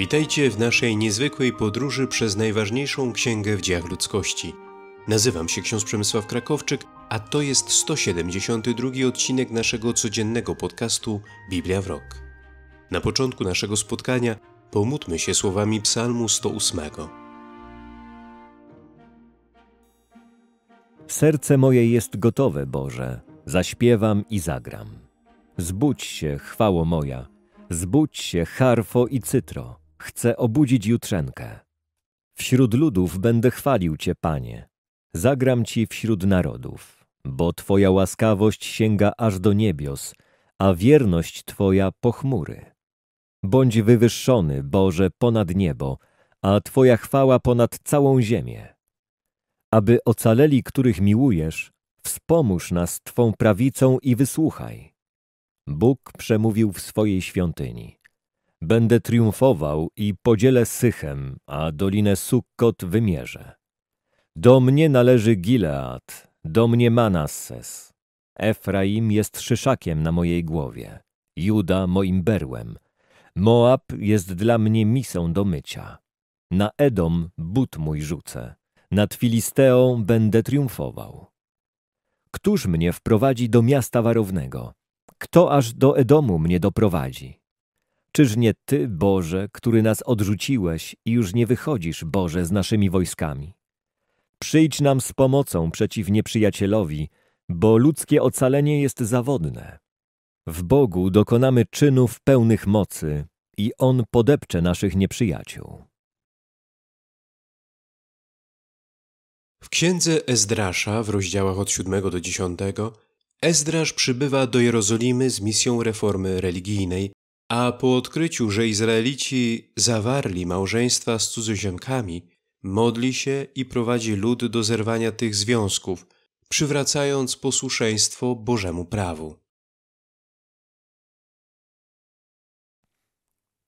Witajcie w naszej niezwykłej podróży przez najważniejszą księgę w dziejach ludzkości. Nazywam się ksiądz Przemysław Krakowczyk, a to jest 172 odcinek naszego codziennego podcastu Biblia w Rok. Na początku naszego spotkania pomódlmy się słowami Psalmu 108. Serce moje jest gotowe, Boże, zaśpiewam i zagram. Zbudź się, chwało moja, zbudź się, harfo i cytro. Chcę obudzić jutrzenkę. Wśród ludów będę chwalił Cię, Panie. Zagram Ci wśród narodów, bo Twoja łaskawość sięga aż do niebios, a wierność Twoja po chmury. Bądź wywyższony, Boże, ponad niebo, a Twoja chwała ponad całą ziemię. Aby ocaleli, których miłujesz, wspomóż nas Twą prawicą i wysłuchaj. Bóg przemówił w swojej świątyni. Będę triumfował i podzielę Sychem, a dolinę Sukkot wymierzę. Do mnie należy Gilead, do mnie Manasses. Efraim jest szyszakiem na mojej głowie, Juda moim berłem. Moab jest dla mnie misą do mycia. Na Edom but mój rzucę, nad Filisteą będę triumfował. Któż mnie wprowadzi do miasta warownego? Kto aż do Edomu mnie doprowadzi? Czyż nie Ty, Boże, który nas odrzuciłeś i już nie wychodzisz, Boże, z naszymi wojskami? Przyjdź nam z pomocą przeciw nieprzyjacielowi, bo ludzkie ocalenie jest zawodne. W Bogu dokonamy czynów pełnych mocy i On podepcze naszych nieprzyjaciół. W księdze Ezdrasza w rozdziałach od 7 do 10 Ezdrasz przybywa do Jerozolimy z misją reformy religijnej, a po odkryciu, że Izraelici zawarli małżeństwa z cudzoziemkami, modli się i prowadzi lud do zerwania tych związków, przywracając posłuszeństwo Bożemu prawu.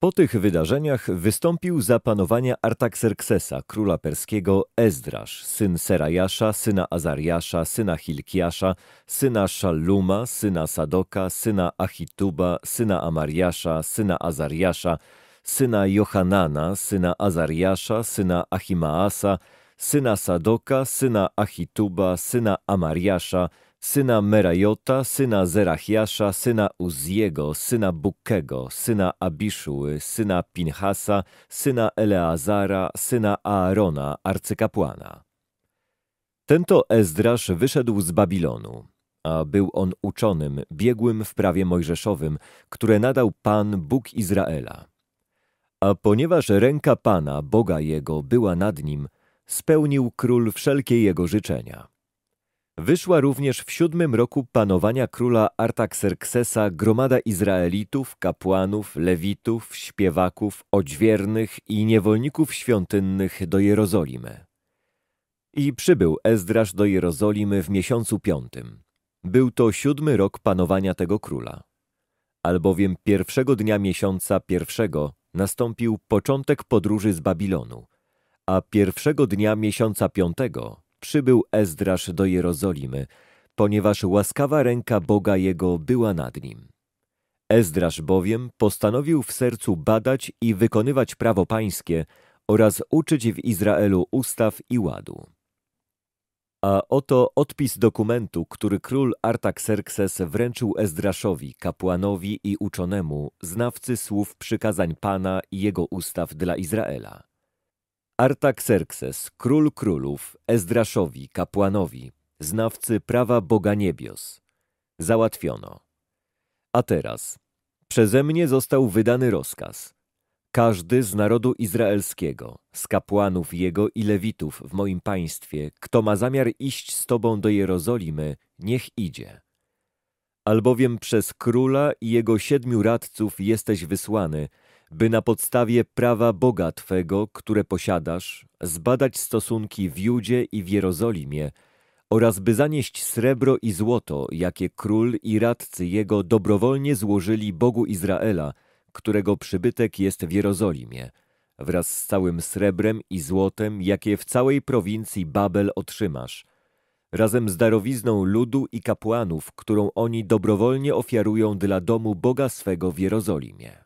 Po tych wydarzeniach wystąpił za panowania Artaxerxesa, króla perskiego Ezdrasz, syn Serajasza, syna Azariasza, syna Hilkiasza, syna Szalluma, syna Sadoka, syna Achituba, syna Amariasza, syna Azariasza, syna Johanana, syna Azariasza, syna Achimaasa, syna Sadoka, syna Achituba, syna Amariasza, syna Merajota, syna Zerachiasza, syna Uziego, syna Bukiego, syna Abiszuły, syna Pinhasa, syna Eleazara, syna Aarona, arcykapłana. to Ezdrasz wyszedł z Babilonu, a był on uczonym, biegłym w prawie mojżeszowym, które nadał Pan, Bóg Izraela. A ponieważ ręka Pana, Boga jego, była nad nim, spełnił król wszelkie jego życzenia – Wyszła również w siódmym roku panowania króla Artaxerxesa gromada Izraelitów, kapłanów, lewitów, śpiewaków, odźwiernych i niewolników świątynnych do Jerozolimy. I przybył Ezdrasz do Jerozolimy w miesiącu piątym. Był to siódmy rok panowania tego króla. Albowiem pierwszego dnia miesiąca pierwszego nastąpił początek podróży z Babilonu, a pierwszego dnia miesiąca piątego przybył Ezdrasz do Jerozolimy, ponieważ łaskawa ręka Boga jego była nad nim. Ezdrasz bowiem postanowił w sercu badać i wykonywać prawo pańskie oraz uczyć w Izraelu ustaw i ładu. A oto odpis dokumentu, który król Artaxerxes wręczył Ezdraszowi, kapłanowi i uczonemu, znawcy słów przykazań Pana i jego ustaw dla Izraela. Artaxerxes, król królów, Ezdraszowi, kapłanowi, znawcy prawa Boga niebios. Załatwiono. A teraz, przeze mnie został wydany rozkaz. Każdy z narodu izraelskiego, z kapłanów jego i lewitów w moim państwie, kto ma zamiar iść z tobą do Jerozolimy, niech idzie. Albowiem przez króla i jego siedmiu radców jesteś wysłany – by na podstawie prawa Boga Twego, które posiadasz, zbadać stosunki w Judzie i w Jerozolimie oraz by zanieść srebro i złoto, jakie król i radcy jego dobrowolnie złożyli Bogu Izraela, którego przybytek jest w Jerozolimie, wraz z całym srebrem i złotem, jakie w całej prowincji Babel otrzymasz – razem z darowizną ludu i kapłanów, którą oni dobrowolnie ofiarują dla domu Boga swego w Jerozolimie.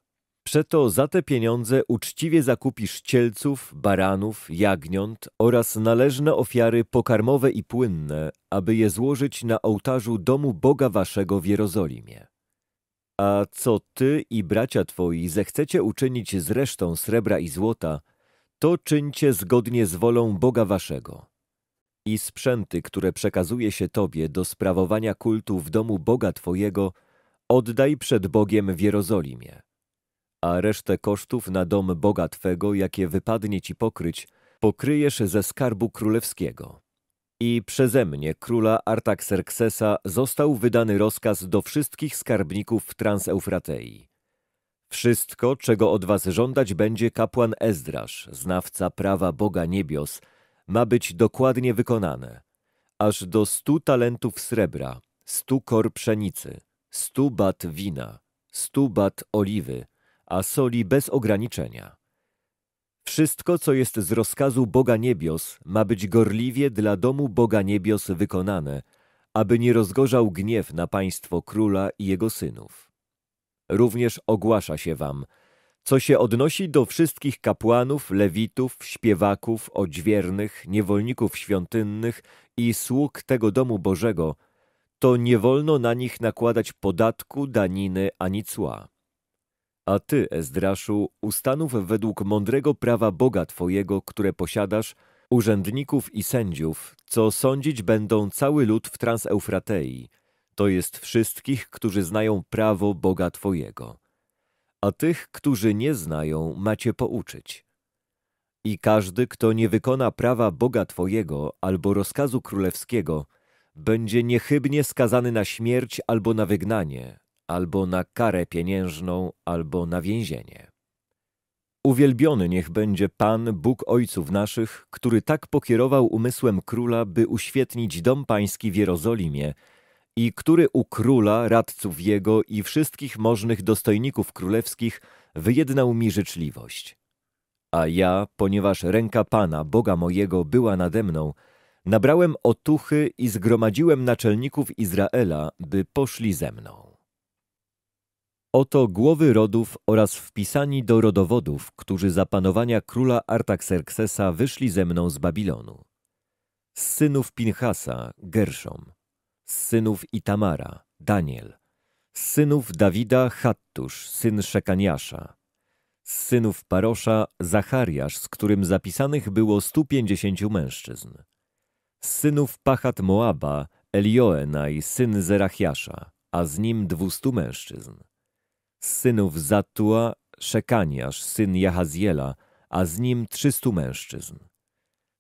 Przeto za te pieniądze uczciwie zakupisz cielców, baranów, jagniąt oraz należne ofiary pokarmowe i płynne, aby je złożyć na ołtarzu domu Boga waszego w Jerozolimie. A co ty i bracia twoi zechcecie uczynić z resztą srebra i złota, to czyńcie zgodnie z wolą Boga waszego. I sprzęty, które przekazuje się tobie do sprawowania kultu w domu Boga twojego, oddaj przed Bogiem w Jerozolimie a resztę kosztów na dom Boga Twego, jakie wypadnie Ci pokryć, pokryjesz ze skarbu królewskiego. I przeze mnie, króla Artaxerxesa, został wydany rozkaz do wszystkich skarbników w Transeufratei. Wszystko, czego od was żądać będzie kapłan Ezdrasz, znawca prawa Boga niebios, ma być dokładnie wykonane. Aż do stu talentów srebra, stu kor pszenicy, stu bat wina, stu bat oliwy, a soli bez ograniczenia. Wszystko, co jest z rozkazu Boga Niebios, ma być gorliwie dla domu Boga Niebios wykonane, aby nie rozgorzał gniew na państwo króla i jego synów. Również ogłasza się wam, co się odnosi do wszystkich kapłanów, lewitów, śpiewaków, odźwiernych, niewolników świątynnych i sług tego domu Bożego, to nie wolno na nich nakładać podatku, daniny ani cła. A ty, Ezdraszu, ustanów według mądrego prawa Boga Twojego, które posiadasz, urzędników i sędziów, co sądzić będą cały lud w Transeufratei, to jest wszystkich, którzy znają prawo Boga Twojego. A tych, którzy nie znają, macie pouczyć. I każdy, kto nie wykona prawa Boga Twojego albo rozkazu królewskiego, będzie niechybnie skazany na śmierć albo na wygnanie, albo na karę pieniężną, albo na więzienie. Uwielbiony niech będzie Pan, Bóg Ojców naszych, który tak pokierował umysłem króla, by uświetnić dom pański w Jerozolimie i który u króla, radców jego i wszystkich możnych dostojników królewskich wyjednał mi życzliwość. A ja, ponieważ ręka Pana, Boga mojego, była nade mną, nabrałem otuchy i zgromadziłem naczelników Izraela, by poszli ze mną. Oto głowy rodów oraz wpisani do rodowodów, którzy za panowania króla Artaxerxesa wyszli ze mną z Babilonu. Z synów Pinchasa Gerszom, z synów Itamara Daniel, z synów Dawida Hattusz, syn Szekaniasza, z synów Parosza Zachariasz, z którym zapisanych było 150 mężczyzn, z synów Pachat Moaba Elioenaj, syn Zerachiasza, a z nim 200 mężczyzn synów Zatua, Szekaniasz, syn Jahaziela, a z nim trzystu mężczyzn.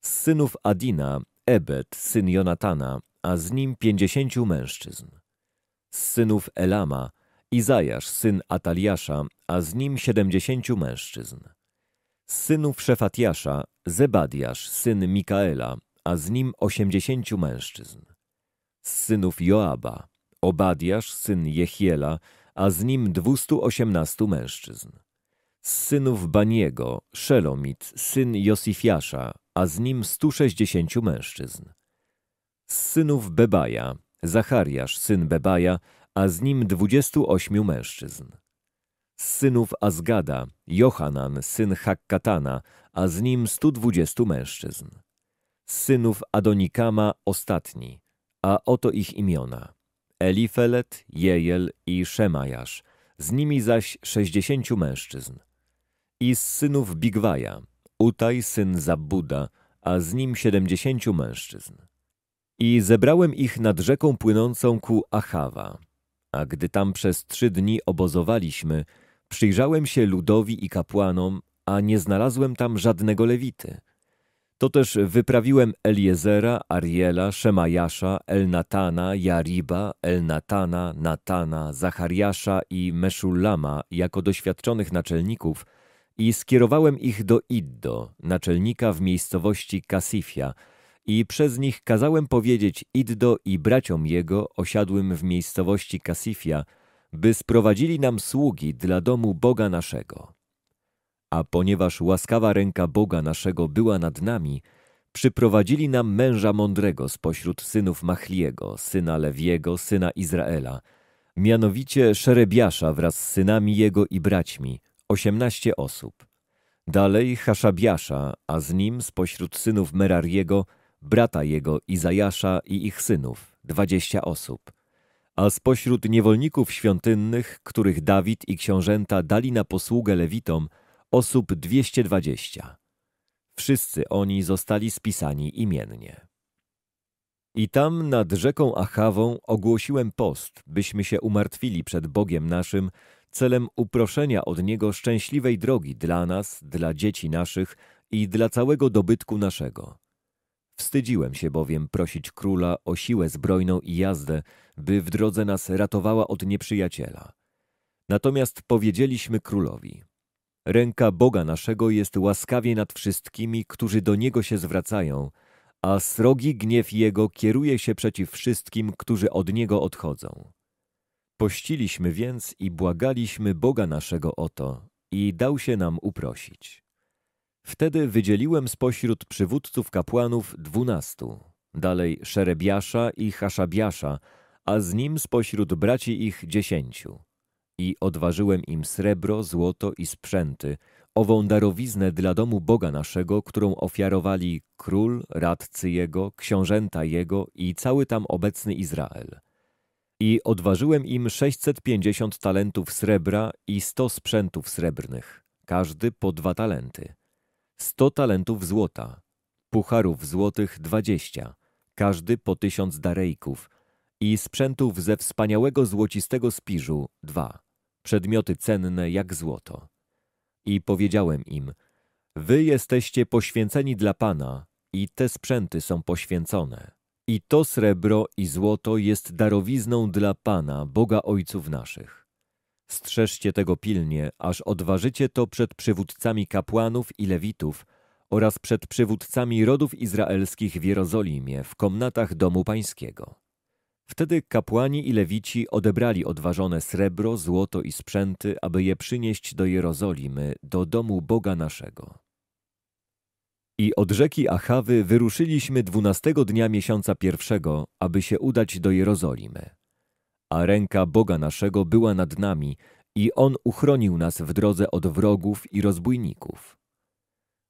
Z synów Adina, Ebed, syn Jonatana, a z nim pięćdziesięciu mężczyzn. Z synów Elama, Izajasz, syn Ataliasza, a z nim siedemdziesięciu mężczyzn. Z synów Szefatiasza, Zebadiasz, syn Mikaela, a z nim osiemdziesięciu mężczyzn. Z synów Joaba, Obadiasz, syn Jechiela, a z nim 218 mężczyzn. Z synów Baniego, Szelomit, syn Josifiasza, a z nim 160 mężczyzn. Z synów Bebaja, Zachariasz, syn Bebaja, a z nim 28 mężczyzn. Z synów Azgada, Johanan, syn Hakkatana, a z nim 120 mężczyzn. Z synów Adonikama ostatni, a oto ich imiona. Elifelet, Jejel i Szemajasz, z nimi zaś sześćdziesięciu mężczyzn. I z synów Bigwaja, Utaj syn Zabuda, a z nim siedemdziesięciu mężczyzn. I zebrałem ich nad rzeką płynącą ku Achawa. A gdy tam przez trzy dni obozowaliśmy, przyjrzałem się ludowi i kapłanom, a nie znalazłem tam żadnego lewity. To też wyprawiłem Eliezera, Ariela, Szemajasza, Elnatana, Jariba, Elnatana, Natana, Zachariasza i Meszullama jako doświadczonych naczelników i skierowałem ich do Iddo, naczelnika w miejscowości Kasifia, i przez nich kazałem powiedzieć Iddo i braciom jego osiadłym w miejscowości Kasifia, by sprowadzili nam sługi dla domu Boga naszego. A ponieważ łaskawa ręka Boga naszego była nad nami, przyprowadzili nam męża mądrego spośród synów Machliego, syna Lewiego, syna Izraela, mianowicie Szerebiasza wraz z synami jego i braćmi, osiemnaście osób. Dalej Haszabiasza, a z nim spośród synów Merariego, brata jego Izajasza i ich synów, dwadzieścia osób. A spośród niewolników świątynnych, których Dawid i książęta dali na posługę Lewitom, osób 220. Wszyscy oni zostali spisani imiennie. I tam nad rzeką Achawą ogłosiłem post, byśmy się umartwili przed Bogiem naszym, celem uproszenia od Niego szczęśliwej drogi dla nas, dla dzieci naszych i dla całego dobytku naszego. Wstydziłem się bowiem prosić króla o siłę zbrojną i jazdę, by w drodze nas ratowała od nieprzyjaciela. Natomiast powiedzieliśmy królowi – Ręka Boga naszego jest łaskawie nad wszystkimi, którzy do Niego się zwracają, a srogi gniew Jego kieruje się przeciw wszystkim, którzy od Niego odchodzą. Pościliśmy więc i błagaliśmy Boga naszego o to i dał się nam uprosić. Wtedy wydzieliłem spośród przywódców kapłanów dwunastu, dalej Szerebiasza i Haszabiasza, a z nim spośród braci ich dziesięciu. I odważyłem im srebro, złoto i sprzęty, ową darowiznę dla domu Boga naszego, którą ofiarowali król, radcy jego, książęta jego i cały tam obecny Izrael. I odważyłem im 650 talentów srebra i 100 sprzętów srebrnych, każdy po dwa talenty. 100 talentów złota, pucharów złotych 20, każdy po tysiąc darejków i sprzętów ze wspaniałego złocistego spiżu dwa przedmioty cenne jak złoto. I powiedziałem im, wy jesteście poświęceni dla Pana i te sprzęty są poświęcone. I to srebro i złoto jest darowizną dla Pana, Boga Ojców naszych. Strzeżcie tego pilnie, aż odważycie to przed przywódcami kapłanów i lewitów oraz przed przywódcami rodów izraelskich w Jerozolimie w komnatach domu pańskiego. Wtedy kapłani i lewici odebrali odważone srebro, złoto i sprzęty, aby je przynieść do Jerozolimy, do domu Boga naszego. I od rzeki Achawy wyruszyliśmy dwunastego dnia miesiąca pierwszego, aby się udać do Jerozolimy. A ręka Boga naszego była nad nami i On uchronił nas w drodze od wrogów i rozbójników.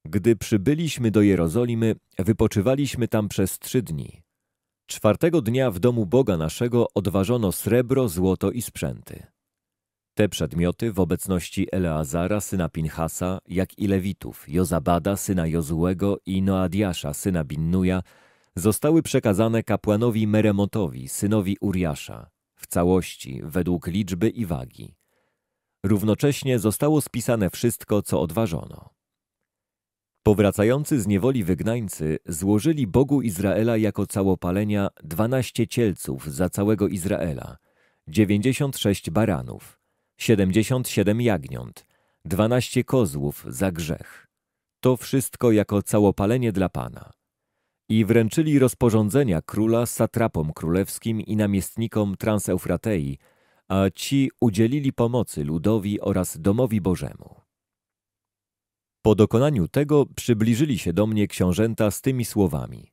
Gdy przybyliśmy do Jerozolimy, wypoczywaliśmy tam przez trzy dni. Czwartego dnia w domu Boga naszego odważono srebro, złoto i sprzęty. Te przedmioty w obecności Eleazara, syna Pinchasa, jak i Lewitów, Jozabada, syna Jozułego i Noadiasza, syna Binnuja, zostały przekazane kapłanowi Meremotowi, synowi Uriasza, w całości, według liczby i wagi. Równocześnie zostało spisane wszystko, co odważono. Powracający z niewoli wygnańcy złożyli Bogu Izraela jako całopalenia dwanaście cielców za całego Izraela, dziewięćdziesiąt sześć baranów, siedemdziesiąt siedem jagniąt, dwanaście kozłów za grzech. To wszystko jako całopalenie dla Pana. I wręczyli rozporządzenia króla satrapom królewskim i namiestnikom Transeufratei, a ci udzielili pomocy ludowi oraz domowi Bożemu. Po dokonaniu tego przybliżyli się do mnie książęta z tymi słowami.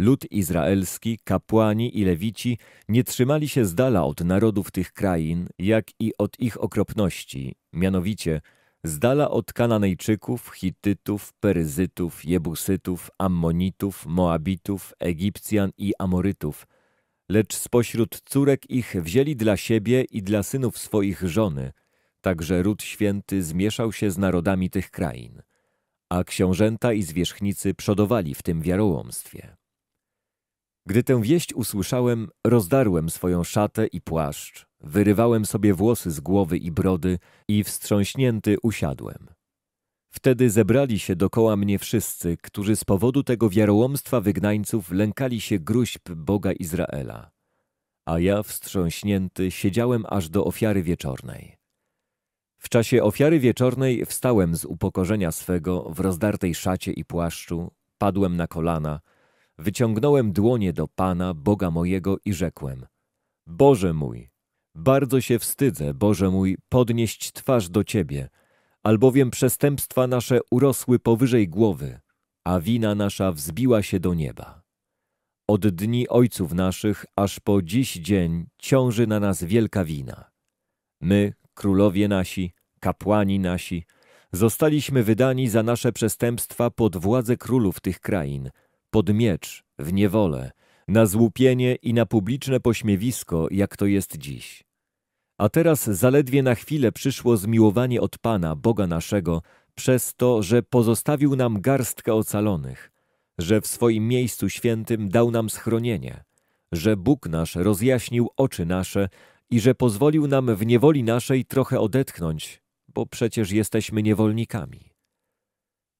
Lud izraelski, kapłani i lewici nie trzymali się z dala od narodów tych krain, jak i od ich okropności, mianowicie z dala od Kananejczyków, Hitytów, Peryzytów, Jebusytów, Ammonitów, Moabitów, Egipcjan i Amorytów, lecz spośród córek ich wzięli dla siebie i dla synów swoich żony – także ród święty zmieszał się z narodami tych krain, a książęta i zwierzchnicy przodowali w tym wiarołomstwie. Gdy tę wieść usłyszałem, rozdarłem swoją szatę i płaszcz, wyrywałem sobie włosy z głowy i brody i wstrząśnięty usiadłem. Wtedy zebrali się dokoła mnie wszyscy, którzy z powodu tego wiarołomstwa wygnańców lękali się gruźb Boga Izraela. A ja, wstrząśnięty, siedziałem aż do ofiary wieczornej. W czasie ofiary wieczornej wstałem z upokorzenia swego w rozdartej szacie i płaszczu, padłem na kolana, wyciągnąłem dłonie do Pana, Boga mojego i rzekłem Boże mój, bardzo się wstydzę, Boże mój, podnieść twarz do Ciebie, albowiem przestępstwa nasze urosły powyżej głowy, a wina nasza wzbiła się do nieba. Od dni ojców naszych aż po dziś dzień ciąży na nas wielka wina. My, królowie nasi, kapłani nasi, zostaliśmy wydani za nasze przestępstwa pod władzę królów tych krain, pod miecz, w niewolę, na złupienie i na publiczne pośmiewisko, jak to jest dziś. A teraz zaledwie na chwilę przyszło zmiłowanie od Pana, Boga naszego, przez to, że pozostawił nam garstkę ocalonych, że w swoim miejscu świętym dał nam schronienie, że Bóg nasz rozjaśnił oczy nasze, i że pozwolił nam w niewoli naszej trochę odetchnąć, bo przecież jesteśmy niewolnikami.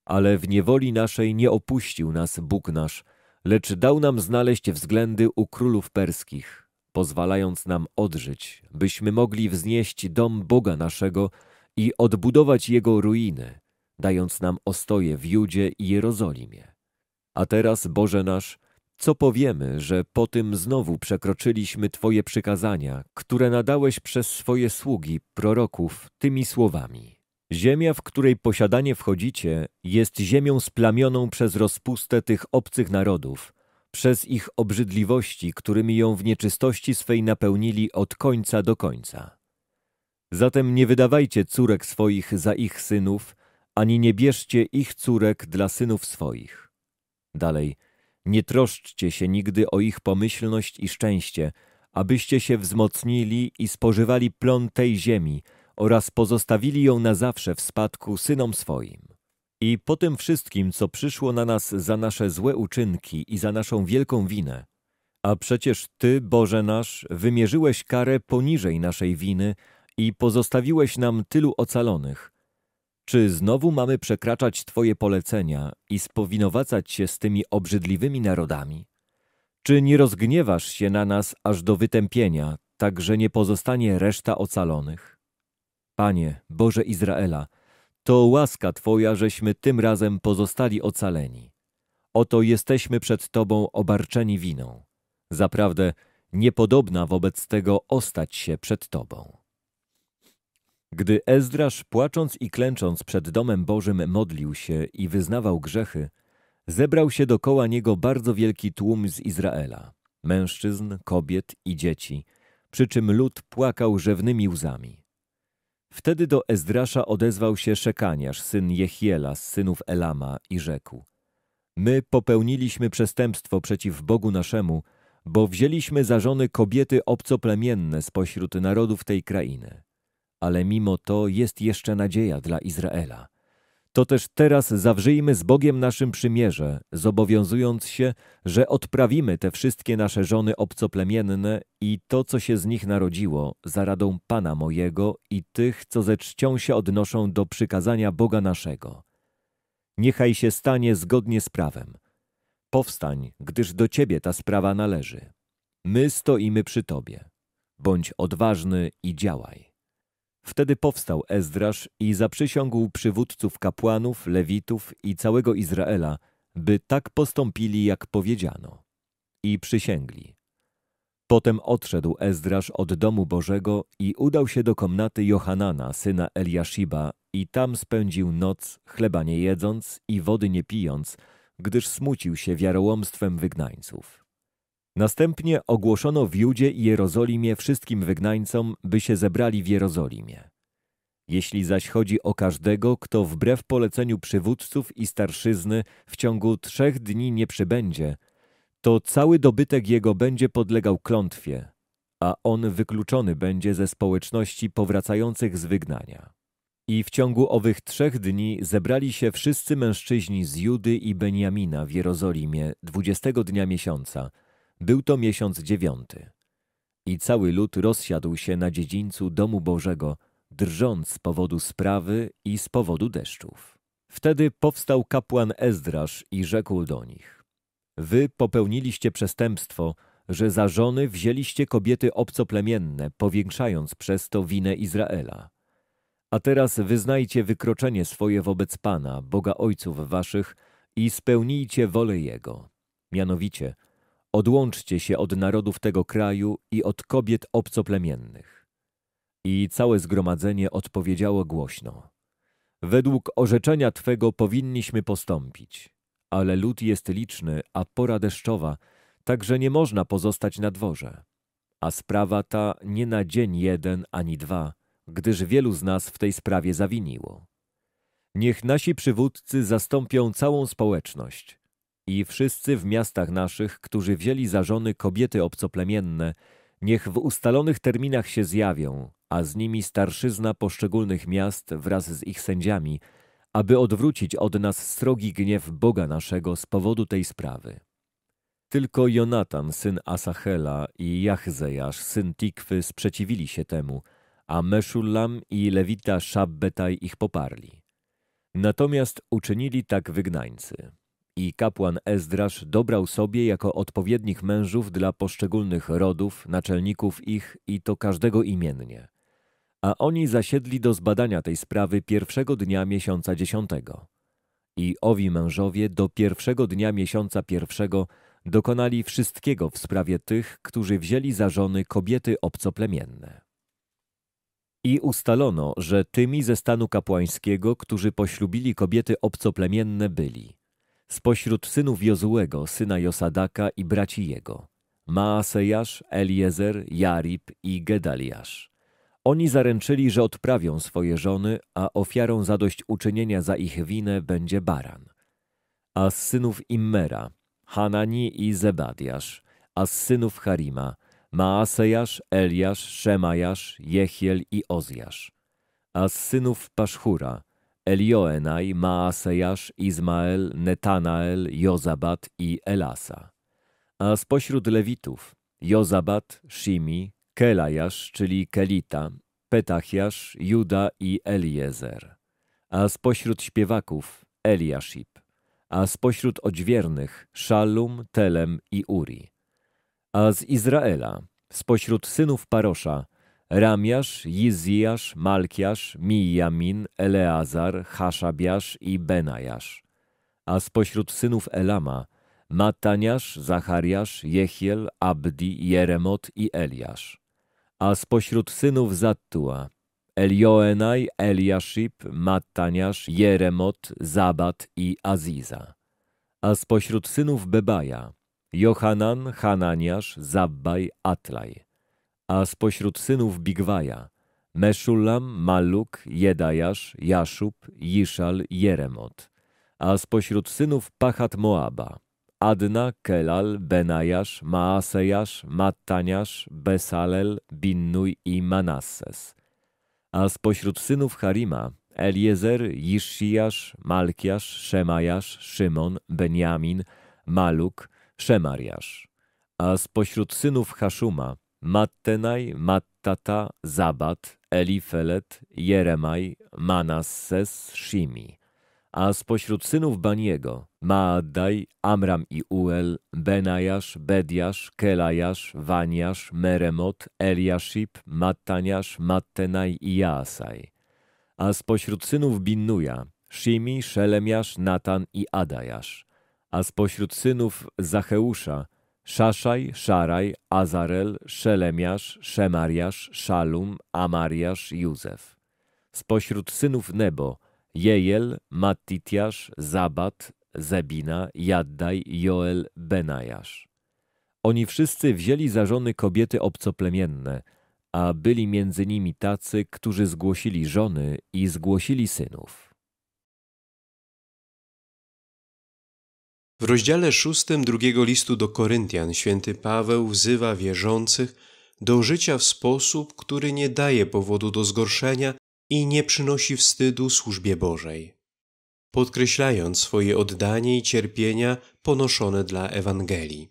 Ale w niewoli naszej nie opuścił nas Bóg nasz, lecz dał nam znaleźć względy u królów perskich, pozwalając nam odżyć, byśmy mogli wznieść dom Boga naszego i odbudować jego ruiny, dając nam ostoje w Judzie i Jerozolimie. A teraz, Boże nasz, co powiemy, że po tym znowu przekroczyliśmy Twoje przykazania, które nadałeś przez swoje sługi, proroków, tymi słowami? Ziemia, w której posiadanie wchodzicie, jest ziemią splamioną przez rozpustę tych obcych narodów, przez ich obrzydliwości, którymi ją w nieczystości swej napełnili od końca do końca. Zatem nie wydawajcie córek swoich za ich synów, ani nie bierzcie ich córek dla synów swoich. Dalej – nie troszczcie się nigdy o ich pomyślność i szczęście, abyście się wzmocnili i spożywali plon tej ziemi oraz pozostawili ją na zawsze w spadku synom swoim. I po tym wszystkim, co przyszło na nas za nasze złe uczynki i za naszą wielką winę, a przecież Ty, Boże nasz, wymierzyłeś karę poniżej naszej winy i pozostawiłeś nam tylu ocalonych – czy znowu mamy przekraczać Twoje polecenia i spowinowacać się z tymi obrzydliwymi narodami? Czy nie rozgniewasz się na nas aż do wytępienia, tak że nie pozostanie reszta ocalonych? Panie, Boże Izraela, to łaska Twoja, żeśmy tym razem pozostali ocaleni. Oto jesteśmy przed Tobą obarczeni winą. Zaprawdę niepodobna wobec tego ostać się przed Tobą. Gdy Ezdrasz, płacząc i klęcząc przed domem Bożym, modlił się i wyznawał grzechy, zebrał się dokoła niego bardzo wielki tłum z Izraela, mężczyzn, kobiet i dzieci, przy czym lud płakał rzewnymi łzami. Wtedy do Ezdrasza odezwał się Szekaniarz, syn Jechiela z synów Elama i rzekł My popełniliśmy przestępstwo przeciw Bogu naszemu, bo wzięliśmy za żony kobiety obcoplemienne spośród narodów tej krainy ale mimo to jest jeszcze nadzieja dla Izraela. To też teraz zawrzyjmy z Bogiem naszym przymierze, zobowiązując się, że odprawimy te wszystkie nasze żony obcoplemienne i to, co się z nich narodziło, za radą Pana mojego i tych, co ze czcią się odnoszą do przykazania Boga naszego. Niechaj się stanie zgodnie z prawem. Powstań, gdyż do Ciebie ta sprawa należy. My stoimy przy Tobie. Bądź odważny i działaj. Wtedy powstał Ezdrasz i zaprzysiągł przywódców kapłanów, lewitów i całego Izraela, by tak postąpili, jak powiedziano. I przysięgli. Potem odszedł Ezdrasz od domu Bożego i udał się do komnaty Johanana, syna Eliashiba, i tam spędził noc, chleba nie jedząc i wody nie pijąc, gdyż smucił się wiarołomstwem wygnańców. Następnie ogłoszono w Judzie i Jerozolimie wszystkim wygnańcom, by się zebrali w Jerozolimie. Jeśli zaś chodzi o każdego, kto wbrew poleceniu przywódców i starszyzny w ciągu trzech dni nie przybędzie, to cały dobytek jego będzie podlegał klątwie, a on wykluczony będzie ze społeczności powracających z wygnania. I w ciągu owych trzech dni zebrali się wszyscy mężczyźni z Judy i Beniamina w Jerozolimie dwudziestego dnia miesiąca – był to miesiąc dziewiąty. I cały lud rozsiadł się na dziedzińcu domu Bożego, drżąc z powodu sprawy i z powodu deszczów. Wtedy powstał kapłan Ezdrasz i rzekł do nich. Wy popełniliście przestępstwo, że za żony wzięliście kobiety obcoplemienne, powiększając przez to winę Izraela. A teraz wyznajcie wykroczenie swoje wobec Pana, Boga Ojców Waszych i spełnijcie wolę Jego. Mianowicie – Odłączcie się od narodów tego kraju i od kobiet obcoplemiennych. I całe zgromadzenie odpowiedziało głośno. Według orzeczenia Twego powinniśmy postąpić, ale lud jest liczny, a pora deszczowa, także nie można pozostać na dworze. A sprawa ta nie na dzień jeden ani dwa, gdyż wielu z nas w tej sprawie zawiniło. Niech nasi przywódcy zastąpią całą społeczność, i wszyscy w miastach naszych, którzy wzięli za żony kobiety obcoplemienne, niech w ustalonych terminach się zjawią, a z nimi starszyzna poszczególnych miast wraz z ich sędziami, aby odwrócić od nas srogi gniew Boga naszego z powodu tej sprawy. Tylko Jonatan, syn Asachela i Jachzejasz, syn Tikwy, sprzeciwili się temu, a Meszullam i Lewita Szabbetaj ich poparli. Natomiast uczynili tak wygnańcy i kapłan Ezdrasz dobrał sobie jako odpowiednich mężów dla poszczególnych rodów, naczelników ich i to każdego imiennie. A oni zasiedli do zbadania tej sprawy pierwszego dnia miesiąca dziesiątego. I owi mężowie do pierwszego dnia miesiąca pierwszego dokonali wszystkiego w sprawie tych, którzy wzięli za żony kobiety obcoplemienne. I ustalono, że tymi ze stanu kapłańskiego, którzy poślubili kobiety obcoplemienne byli spośród synów Jozułego, syna Josadaka i braci jego, Maasejasz, Eliezer, Jarib i Gedaliasz. Oni zaręczyli, że odprawią swoje żony, a ofiarą zadośćuczynienia za ich winę będzie baran. A z synów Immera, Hanani i Zebadiasz, a z synów Harima, Maasejasz, Eliasz, Szemajasz, Jechiel i Ozjasz. A z synów Paszchura, Elioenaj, Maasejasz, Izmael, Netanael, Jozabat i Elasa. A spośród Lewitów Jozabat, Shimi, Kelajasz, czyli Kelita, Petachiasz, Juda i Eliezer. A spośród śpiewaków Eliaszib. A spośród odźwiernych Szalum, Telem i Uri. A z Izraela, spośród synów Parosza, Ramiasz, Jizjasz, Malkiasz, Mijamin, Eleazar, Haszabiasz i Benajasz. A spośród synów Elama Mataniasz, Zachariasz, Jechiel, Abdi, Jeremot i Eliasz. A spośród synów Zattua Elioenaj, Eliaszib, Mataniasz, Jeremot, Zabat i Aziza. A spośród synów Bebaja Johanan, Hananiasz, Zabbaj, Atlaj a spośród synów Bigwaja Meszullam, Maluk, Jedajasz, Jaszub, Jiszal, Jeremot, a spośród synów Pachat Moaba Adna, Kelal, Benajasz, Maasejasz, Mattaniasz, Besalel, Binnuj i Manasses. A spośród synów Harima Eliezer, Jiszijasz, Malkiasz, Szemajasz, Szymon, Beniamin, Maluk, Szemariasz. A spośród synów Haszuma Mattenaj, Mattata, Zabat, Elifelet, Jeremaj, Manasses, Shimi. A spośród synów Baniego Maaddaj, Amram i Uel, Benajasz, Bediasz, Kelajasz, Waniasz, Meremot, Eliaszip, Mattaniasz, Mattenaj i Jaasaj. A spośród synów Binnuja Shimi, Szelemiasz, Natan i Adajasz. A spośród synów Zacheusza Szaszaj, Szaraj, Azarel, Szelemiasz, Szemariasz, Szalum, Amariasz, Józef. Spośród synów Nebo Jejel, Mattitiasz, Zabat, Zebina, Jaddaj, Joel, Benajasz. Oni wszyscy wzięli za żony kobiety obcoplemienne, a byli między nimi tacy, którzy zgłosili żony i zgłosili synów. W rozdziale szóstym drugiego listu do Koryntian święty Paweł wzywa wierzących do życia w sposób, który nie daje powodu do zgorszenia i nie przynosi wstydu służbie Bożej, podkreślając swoje oddanie i cierpienia ponoszone dla Ewangelii.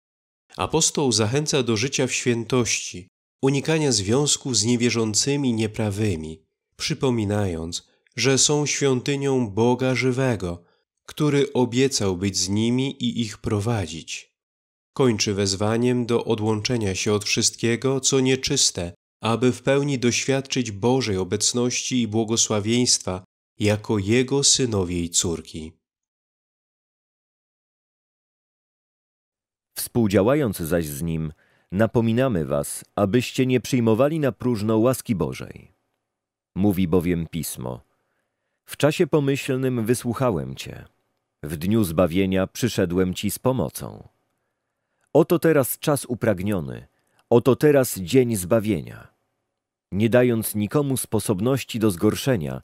Apostoł zachęca do życia w świętości, unikania związków z niewierzącymi nieprawymi, przypominając, że są świątynią Boga żywego – który obiecał być z nimi i ich prowadzić. Kończy wezwaniem do odłączenia się od wszystkiego, co nieczyste, aby w pełni doświadczyć Bożej obecności i błogosławieństwa jako Jego synowie i córki. Współdziałając zaś z Nim, napominamy Was, abyście nie przyjmowali na próżno łaski Bożej. Mówi bowiem Pismo – w czasie pomyślnym wysłuchałem Cię. W dniu zbawienia przyszedłem Ci z pomocą. Oto teraz czas upragniony, oto teraz dzień zbawienia. Nie dając nikomu sposobności do zgorszenia,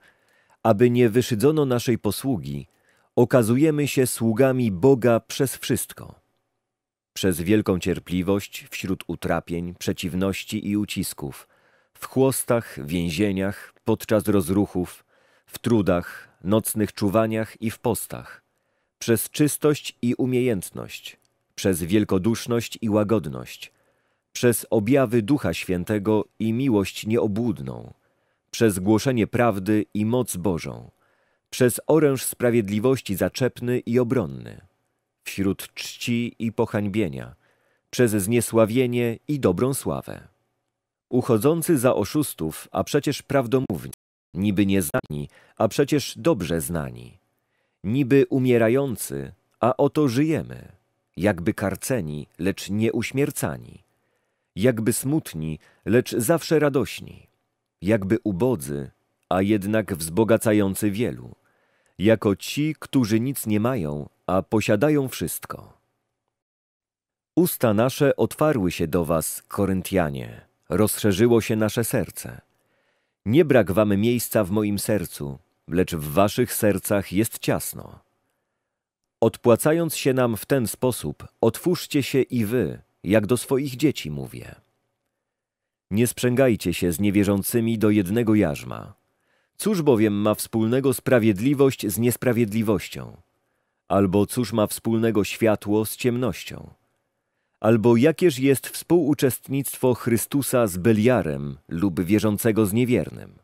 aby nie wyszydzono naszej posługi, okazujemy się sługami Boga przez wszystko. Przez wielką cierpliwość wśród utrapień, przeciwności i ucisków, w chłostach, więzieniach, podczas rozruchów, w trudach, nocnych czuwaniach i w postach, przez czystość i umiejętność, przez wielkoduszność i łagodność, przez objawy Ducha Świętego i miłość nieobłudną, przez głoszenie prawdy i moc Bożą, przez oręż sprawiedliwości zaczepny i obronny, wśród czci i pohańbienia, przez zniesławienie i dobrą sławę. Uchodzący za oszustów, a przecież prawdomówni, niby nieznani, a przecież dobrze znani niby umierający, a oto żyjemy, jakby karceni, lecz nie uśmiercani, jakby smutni, lecz zawsze radośni, jakby ubodzy, a jednak wzbogacający wielu, jako ci, którzy nic nie mają, a posiadają wszystko. Usta nasze otwarły się do was, Koryntianie, rozszerzyło się nasze serce. Nie brak wam miejsca w moim sercu, lecz w waszych sercach jest ciasno. Odpłacając się nam w ten sposób, otwórzcie się i wy, jak do swoich dzieci mówię. Nie sprzęgajcie się z niewierzącymi do jednego jarzma. Cóż bowiem ma wspólnego sprawiedliwość z niesprawiedliwością? Albo cóż ma wspólnego światło z ciemnością? Albo jakież jest współuczestnictwo Chrystusa z Beliarem lub wierzącego z niewiernym?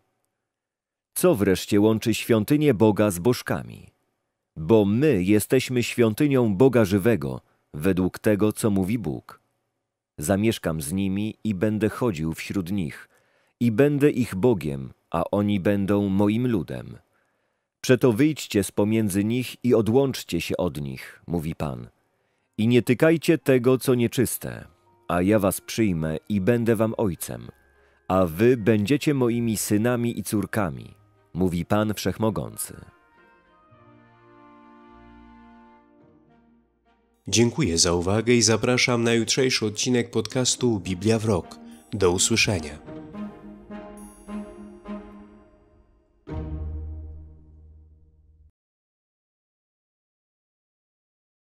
Co wreszcie łączy świątynię Boga z bożkami? Bo my jesteśmy świątynią Boga żywego, według tego, co mówi Bóg. Zamieszkam z nimi i będę chodził wśród nich, i będę ich Bogiem, a oni będą moim ludem. Przeto wyjdźcie z pomiędzy nich i odłączcie się od nich, mówi Pan. I nie tykajcie tego, co nieczyste, a ja was przyjmę i będę wam ojcem, a wy będziecie moimi synami i córkami, mówi Pan Wszechmogący. Dziękuję za uwagę i zapraszam na jutrzejszy odcinek podcastu Biblia w Rok. Do usłyszenia.